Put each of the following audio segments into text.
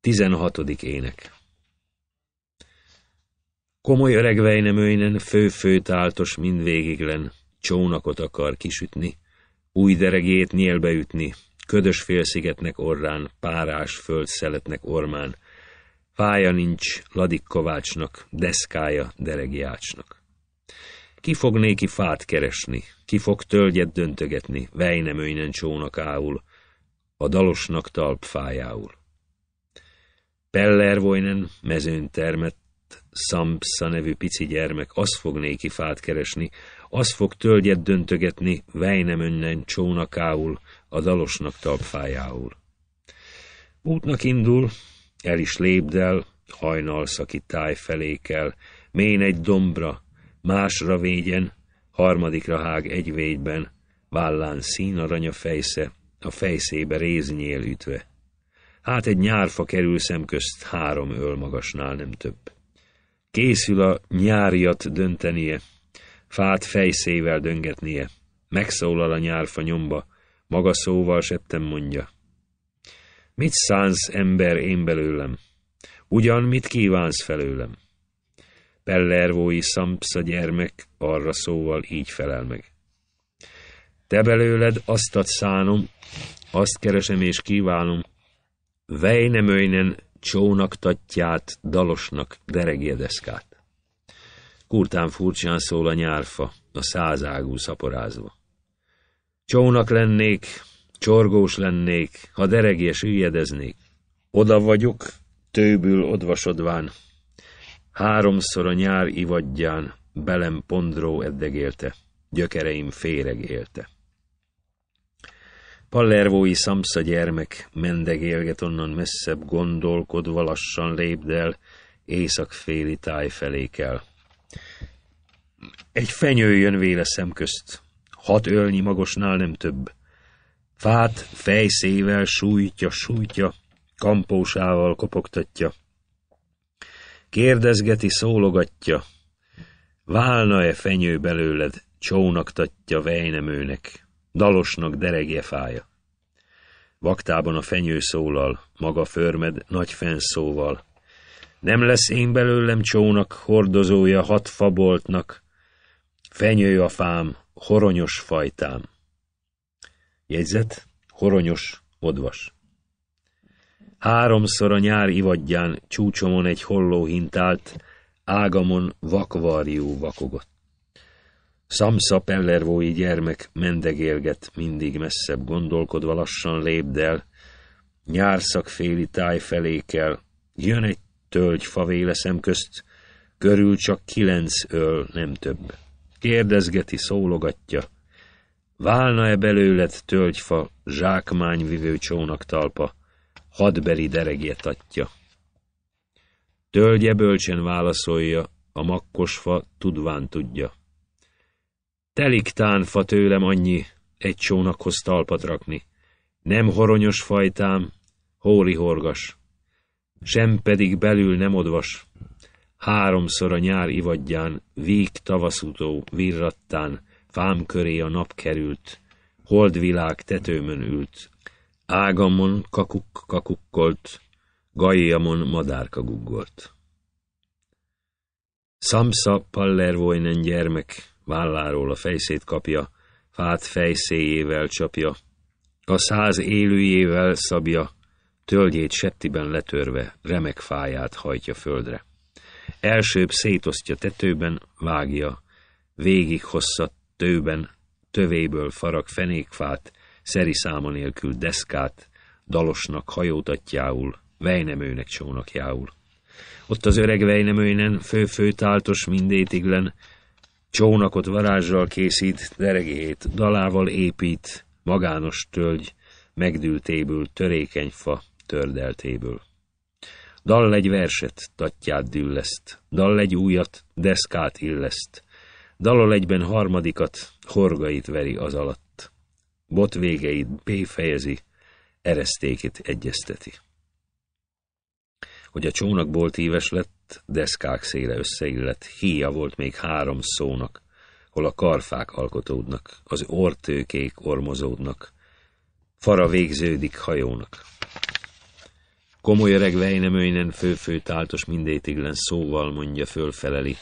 Tizenhatodik ének Komoly öreg Vejneműjnen fő-fő táltos mindvégiglen, csónakot akar kisütni, új deregét nyélbe ütni, ködös félszigetnek orrán, párás föld szeletnek ormán, fája nincs Ladik Kovácsnak, deszkája deregiácsnak. Ki fog néki fát keresni, ki fog tölgyet döntögetni, Vejneműjnen csónakául, a dalosnak talp fájául. Pellervoinen mezőn termett Samsa nevű pici gyermek, az fog néki fát keresni, az fog tölgyet döntögetni önnen csónakául, a dalosnak talpfájául. Útnak indul, el is lépdel, hajnalszaki táj felé kell, mén egy dombra, másra végyen, harmadikra hág egy végyben, vállán színaranya fejsze, a fejszébe réznyél ütve. Hát egy nyárfa kerül szemközt három öl magasnál, nem több. Készül a nyáriat döntenie, fát fejszével döngetnie. Megszólal a nyárfa nyomba, maga szóval septem mondja. Mit szánsz, ember, én belőlem? Ugyan mit kívánsz felőlem? Pellervói a gyermek arra szóval így felel meg. Te belőled azt ad szánom, azt keresem és kívánom, Vejnemöjnen csónaktatját, dalosnak deregjedeszkát. Kurtán furcsán szól a nyárfa, a százágú szaporázva. Csónak lennék, csorgós lennék, ha deregjes ügyedeznék. Oda vagyok, tőbül odvasodván. Háromszor a nyár ivadján belem pondró eddegélte, gyökereim féreg élte. Pallervói szamsza gyermek mendegélget onnan messzebb gondolkodva lassan lépdel, éjszakféli táj felé kell. Egy fenyő jön véle közt, hat ölnyi magosnál nem több. Fát fejszével sújtja, sújtja, kampósával kopogtatja. Kérdezgeti, szólogatja, válna-e fenyő belőled, csónaktatja vejnemőnek dalosnak deregje fája. Vaktában a fenyő szólal, maga förmed nagy fenszóval. Nem lesz én belőlem csónak, hordozója hat faboltnak, fenyő a fám, horonyos fajtám. Jegyzet, horonyos, odvas. Háromszor a nyár ivadján csúcsomon egy holló hintált, ágamon vakvarjú vakogott. Szamsza pellervói gyermek mendegélget, mindig messzebb gondolkodva lassan lépdel, nyárszak féli táj felé kell, jön egy tölgy favéleszem közt, körül csak kilenc öl, nem több. Kérdezgeti, szólogatja. Válna-e belőled tölgyfa, zsákmányvivő csónak talpa, hadberi deregjet atya? Tölgye bölcsen válaszolja, a makkosfa tudván tudja. Telik tánfa tőlem annyi egy csónakhoz talpat rakni. Nem horonyos fajtám, hóli horgas. Sem pedig belül nem odvas. Háromszor a nyár ivadján, víg tavaszutó virrattán, fám köré a nap került, holdvilág tetőmön ült, ágamon kakuk kakukkolt, gajjamon madárka guggolt. Szamsza Pallervojnen gyermek, válláról a fejszét kapja, fát fejszéjével csapja, a száz élőjével szabja, tölgyét settiben letörve, remek fáját hajtja földre. Elsőbb szétosztja tetőben, vágja, végig hosszat tőben, tövéből farag fenékfát, szeri száma nélkül deszkát, dalosnak hajótatjául, vejnemőnek csónakjául. Ott az öreg vejnemőnen, fő-főtáltos mindétiglen, Csónakot varázsral készít, deregét, dalával épít, magános tölgy, megdültéből, törékeny fa, tördeltéből. Dall egy verset, tattyát dülleszt, dall egy újat, deszkát illeszt, dalol egyben harmadikat, horgait veri az alatt, bot végeit béfejezi, eresztékét egyezteti. Hogy a csónakból tíves lett, deszkák széle összeillett, híja volt még három szónak, hol a karfák alkotódnak, az ortőkék ormozódnak, fara végződik hajónak. Komoly öreg Vejnemőjnen főfő táltos mindétiglen szóval mondja fölfeleli.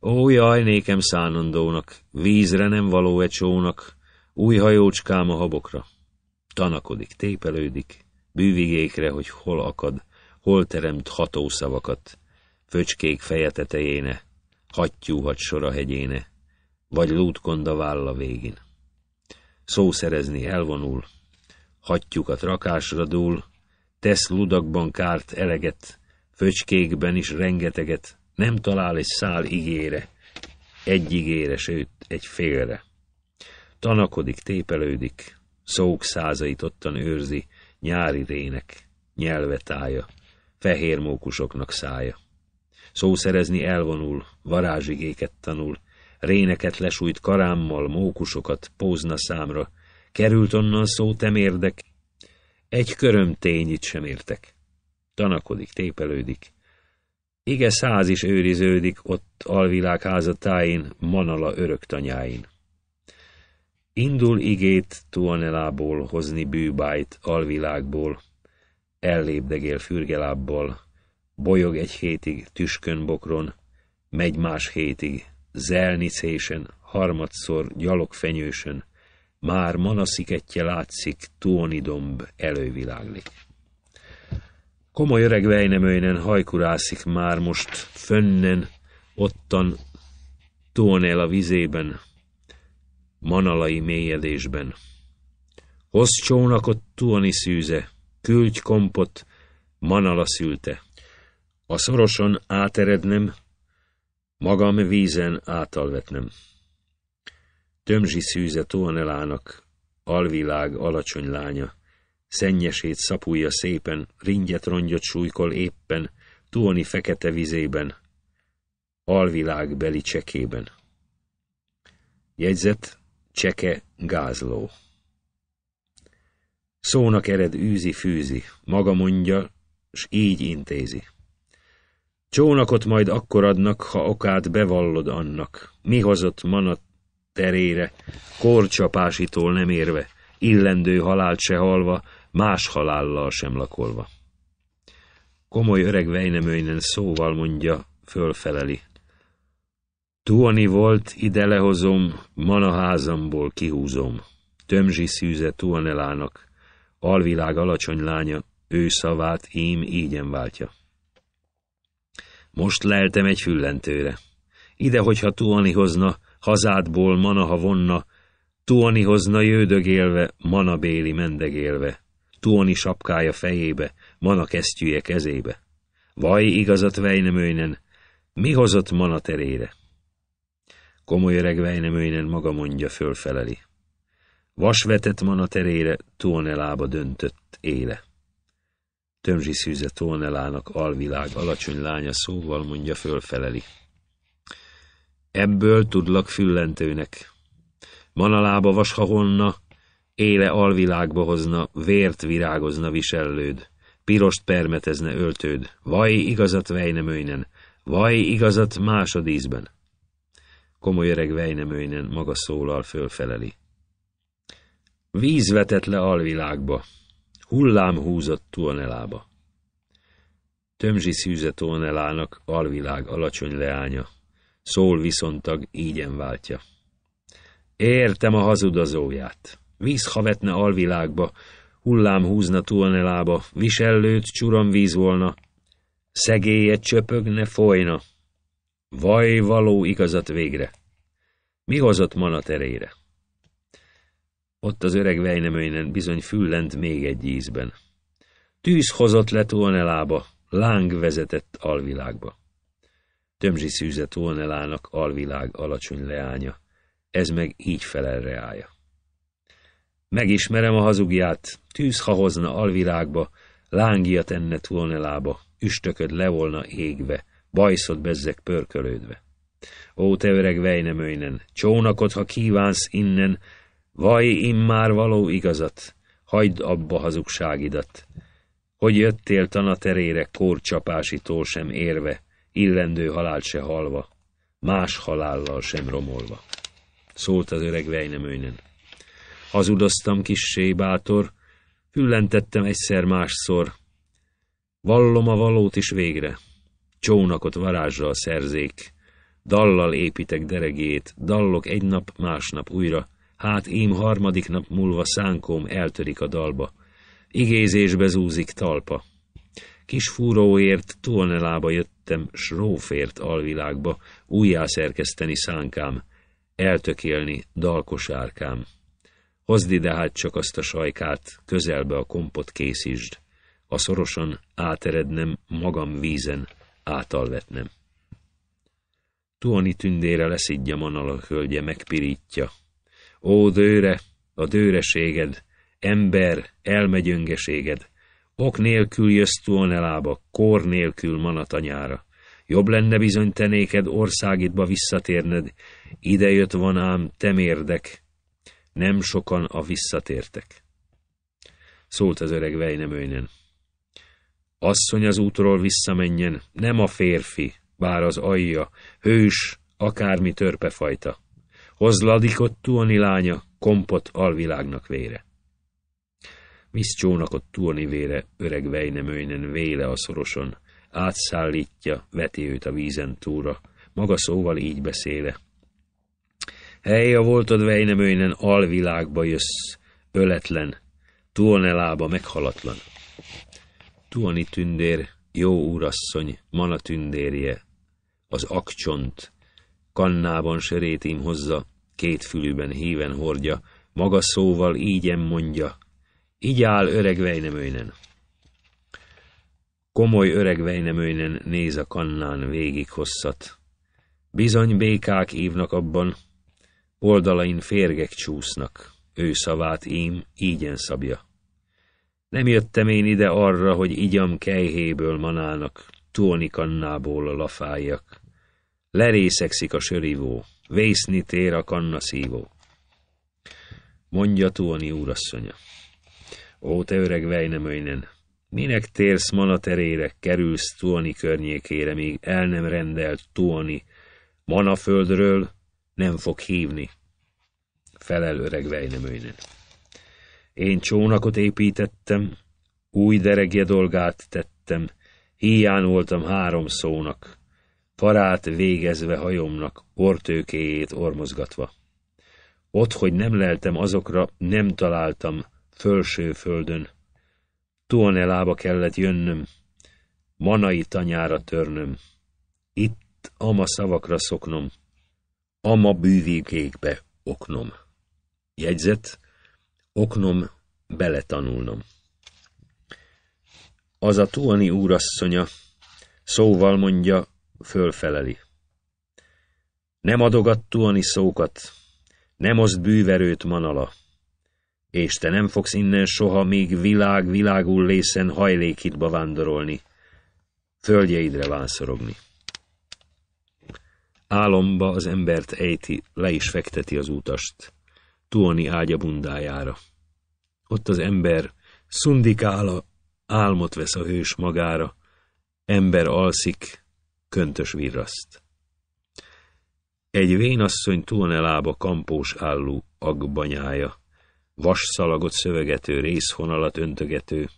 Ó, jaj, nékem szánandónak, vízre nem való egy csónak, új hajócskám a habokra. Tanakodik, tépelődik, bűvigékre, hogy hol akad, hol teremt hatószavakat, föcskék feje tetejéne, hattyúhat sora hegyéne, vagy lútkonda válla végén. Szó szerezni elvonul, hattyukat rakásra dúl, tesz ludakban kárt eleget, föcskékben is rengeteget, nem talál egy szál igére, egy igére, sőt, egy félre. Tanakodik, tépelődik, szók százait ottan őrzi, nyári rének, nyelvetája, fehér mókusoknak szája. Szószerezni elvonul, varázsigéket tanul, réneket lesújt karámmal, mókusokat, pózna számra. Került onnan szó temérdek, egy köröm tényit sem értek. Tanakodik, tépelődik. Ige száz is őriződik ott alvilág házatáin, manala örök tanyáin. Indul igét tuanelából hozni bűbájt alvilágból, ellépdegél fürgelábbal, bolyog egy hétig tüskönbokron, megy más hétig, zelnicésen, harmadszor gyalogfenyősön, már manasziketje látszik, tónidomb elővilágli. Komoly öreg vejnemőjnen hajkurászik már most, fönnen, ottan, tónél a vizében, manalai mélyedésben. Hossz csónakot tuoni szűze, küldj kompot, manala szülte. Ha szorosan áterednem, magam vízen átalvetnem. Tömzsi szűze tóanelának, alvilág alacsony lánya, szennyesét szapulja szépen, ringyet rongyot súlykol éppen, tóni fekete vizében, alvilág beli csekében. Jegyzet Cseke Gázló Szónak ered űzi-fűzi, maga mondja, s így intézi. Csónakot majd akkor adnak, ha okát bevallod annak. Mi hozott manat terére, korcsapásitól nem érve, illendő halált se halva, más halállal sem lakolva. Komoly öreg Vejnemőinen szóval mondja, fölfeleli. Tuani volt, ide lehozom, manaházamból kihúzom. Tömzsi szűze Tuanelának, alvilág alacsony lánya, ő szavát ím ígyen váltja. Most leltem egy füllentőre. Ide, hogyha Tuani hozna, hazádból ha vonna, Tuani hozna jődögélve, mana béli mendegélve, Tuani sapkája fejébe, mana kesztyűje kezébe. Vaj igazat vejnemőjnen, mi hozott mana terére? Komoly öreg vejnemőjnen maga mondja fölfeleli. Vasvetett mana terére, Tuane lába döntött éle. Tömzsiszűze tónelának alvilág alacsony lánya szóval mondja fölfeleli. Ebből tudlak füllentőnek. Manalába vasha honna, éle alvilágba hozna, vért virágozna visellőd, pirost permetezne öltőd, vaj igazat vejnemőjnen, vaj igazat másodízben. Komoly öreg vejnemőjnen maga szólal fölfeleli. Víz vetett le alvilágba, Hullám húzott Tuonelába. Tömzsi szűze Tuonelának alvilág alacsony leánya, szól viszontag ígyen váltja. Értem a hazudazóját. Víz ha vetne alvilágba, hullám húzna Tuonelába, visellőt víz volna, szegélye csöpögne, folyna. Vaj való igazat végre. Mi hozott manaterére? Ott az öreg vejnemőinen bizony füllent még egy ízben. Tűz hozott le Olnelába, láng vezetett alvilágba. Tömzsi szűze Olnelának alvilág alacsony leánya, ez meg így felel reája. Megismerem a hazugját, tűz ha hozna alvilágba, lángia tenne Olnelába, üstököd volna égve, bajszod bezzek pörkölődve. Ó, te öreg vejnemőinen, csónakot, ha kívánsz innen, Vaj immár való igazat, hagyd abba hazugságidat. Hogy jöttél tanaterére kórcsapásitól sem érve, illendő halált se halva, más halállal sem romolva. Szólt az öreg vejnemőnen. Hazudoztam kissé bátor, füllentettem egyszer-másszor. Vallom a valót is végre, csónakot a szerzék, dallal építek deregét, dallok egy nap, másnap újra, Hát ím harmadik nap múlva szánkom eltörik a dalba. Igézésbe zúzik talpa. Kis fúróért túlnelába jöttem, s rófért alvilágba, újjászerkeszteni szánkám, eltökélni dalkosárkám. Hozd ide hát csak azt a sajkát, közelbe a kompot készítsd, a szorosan áterednem, magam vízen átalvetnem. Tuani tündére leszidja a hölgye, megpirítja, Ó dőre, a dőreséged, ember, elmegyöngeséged, ok nélkül jössz tuonelába, kor nélkül manatanyára. Jobb lenne bizony te néked országidba visszatérned, idejött van ám temérdek, nem sokan a visszatértek. Szólt az öreg vejnemőnen. Asszony az útról visszamenjen, nem a férfi, bár az ajja, hős, akármi törpefajta. Hozladikott Tuoni lánya, kompot alvilágnak vére. Visz csónakot Tuoni vére, öreg vejnemőjnen véle a szoroson, átszállítja, veti őt a vízen túra, maga szóval így beszéle. Hely a voltod vejnemőjnen alvilágba jössz, öletlen, Tuone lába meghalatlan. Tuoni tündér, jó úrasszony, mana tündérje, az akcsont, kannában sörétim hozza, két fülűben híven hordja, maga szóval ígyen mondja. Így áll öreg Vejnemőjnen. Komoly öreg Vejnemőjnen néz a kannán végig hosszat. Bizony békák ívnak abban, oldalain férgek csúsznak, ő szavát ím, ígyen szabja. Nem jöttem én ide arra, hogy igyam kejhéből manálnak, tónikannából a lafájak. Lerészekszik a sörivó. Vészni tér a kanna szívó. Mondja Tuoni úrasszonya. Ó, te öreg vejnemöjnen, minek térsz Manaterére, kerülsz Tuoni környékére, míg el nem rendelt Tuoni, Manaföldről nem fog hívni. Felel öreg vejnemöjnen. Én csónakot építettem, új deregje dolgát tettem, hiány voltam három szónak, parát végezve hajomnak, ortőkéjét ormozgatva. Ott, hogy nem leltem azokra, nem találtam fölső földön. Tuanelába kellett jönnöm, manai tanyára törnöm. Itt ama szavakra szoknom, ama bűvékékbe oknom. Jegyzet, oknom, beletanulnom. Az a tuani úrasszonya, szóval mondja, fölfeleli. Nem adogat tuani szókat, nem oszt bűverőt manala, és te nem fogsz innen soha még világ világul lészen hajlékitba vándorolni, földjeidre vászorogni. Álomba az embert ejti, le is fekteti az utast, tuani ágya bundájára. Ott az ember szundikála, álmot vesz a hős magára, ember alszik, köntös virraszt. Egy vénasszony túlnelába kampós álló agbanyája, vasszalagot szövegető, részhonalat öntögető.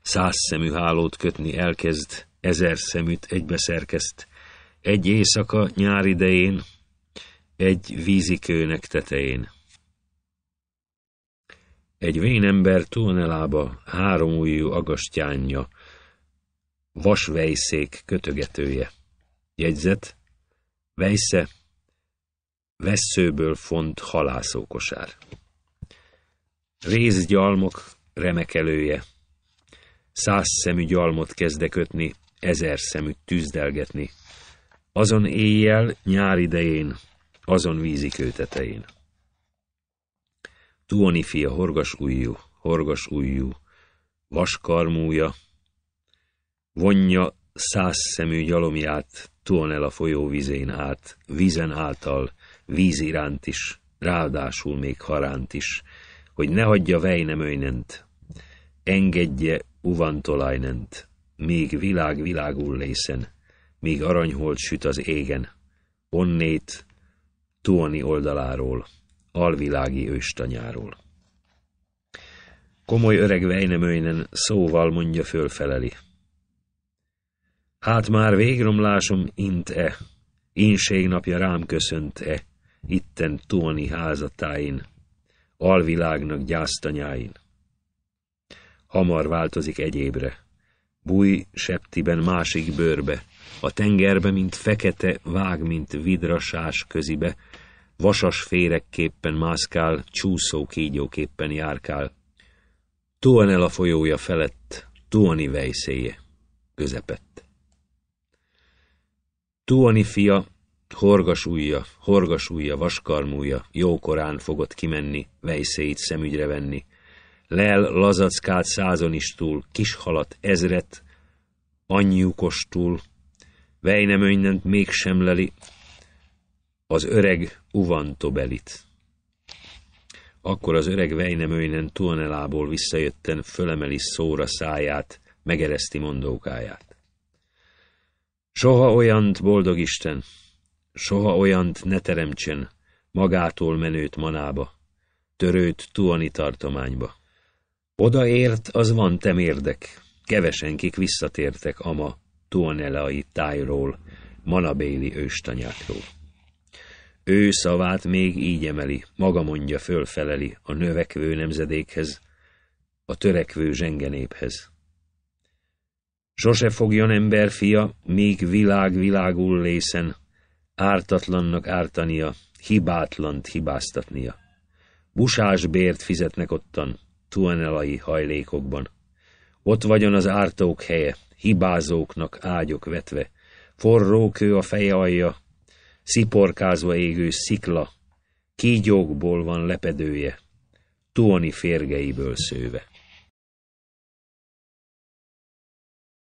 Száz szemű hálót kötni elkezd, ezer szemüt egybeszerkezt, Egy éjszaka nyár idején, egy vízikőnek tetején. Egy vénember túlnelába három ujjú agastyánja, vasvejszék kötögetője. Jegyzet, vejsze, vesszőből font halászókosár. Rézgyalmok remekelője. Száz szemű gyalmot kezdekötni, kötni, ezer szemű tűzdelgetni. Azon éjjel, nyár idején, azon vízikő tetején. Tuoni fia horgas ujjú, horgas ujjú, vaskarmúja, Vonja százszemű gyalomját, tuon el a folyó vizén át, vízen által, víz iránt is, ráadásul még haránt is, hogy ne hagyja vejnemöjnent, engedje uvantolajnent, még világ világul lészen, míg aranyhold süt az égen, onnét, Tuoni oldaláról, alvilági őstanyáról. Komoly öreg Vejnemöjnen szóval mondja fölfeleli. Hát már végromlásom int-e, ínség napja rám köszönt-e, itten Tóni házatáin, alvilágnak gyásztanyáin. Hamar változik egyébre, búj septiben másik bőrbe, a tengerbe, mint fekete, vág, mint vidrasás közibe, vasas féregképpen mászkál, csúszó kígyóképpen járkál. Tóan el a folyója felett, tuani vejszéje, közepett. Tuoni fia, horgasújja, horgasújja, vaskarmúja, jókorán fogott kimenni, vejszéit szemügyre venni. Lel lazackált százon is túl, kis halat ezret, anyjukos túl, vej nem önynent mégsem leli, az öreg uvantobelit. Akkor az öreg vejnemőjnen tuanelából visszajötten fölemeli szóra száját, megereszti mondókáját. Soha olyant, boldog Isten, soha olyant ne teremtsen magától menőt manába, törőt tuani tartományba. Odaért, az van temérdek, kevesen kik visszatértek ama tuanelai tájról, manabéli őstanyákról. Ő szavát még így emeli, maga mondja fölfeleli a növekvő nemzedékhez, a törekvő zsengenéphez. Sose fogjon ember fia, még világ világul lészen, ártatlannak ártania, hibátlant hibáztatnia. Busás bért fizetnek ottan, tuanelai hajlékokban. Ott vagyon az ártók helye, hibázóknak ágyok vetve, forró kő a feje alja, sziporkázva égő szikla, kígyókból van lepedője, tuani férgeiből szőve.